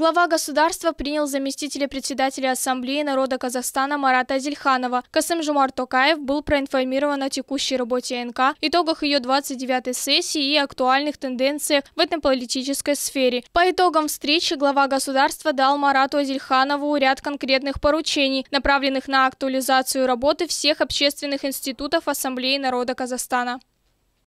Глава государства принял заместителя председателя Ассамблеи народа Казахстана Марата Зельханова. Касым Жумар Токаев был проинформирован о текущей работе НК, итогах ее 29-й сессии и актуальных тенденциях в этом политической сфере. По итогам встречи глава государства дал Марату Зельханову ряд конкретных поручений, направленных на актуализацию работы всех общественных институтов Ассамблеи народа Казахстана.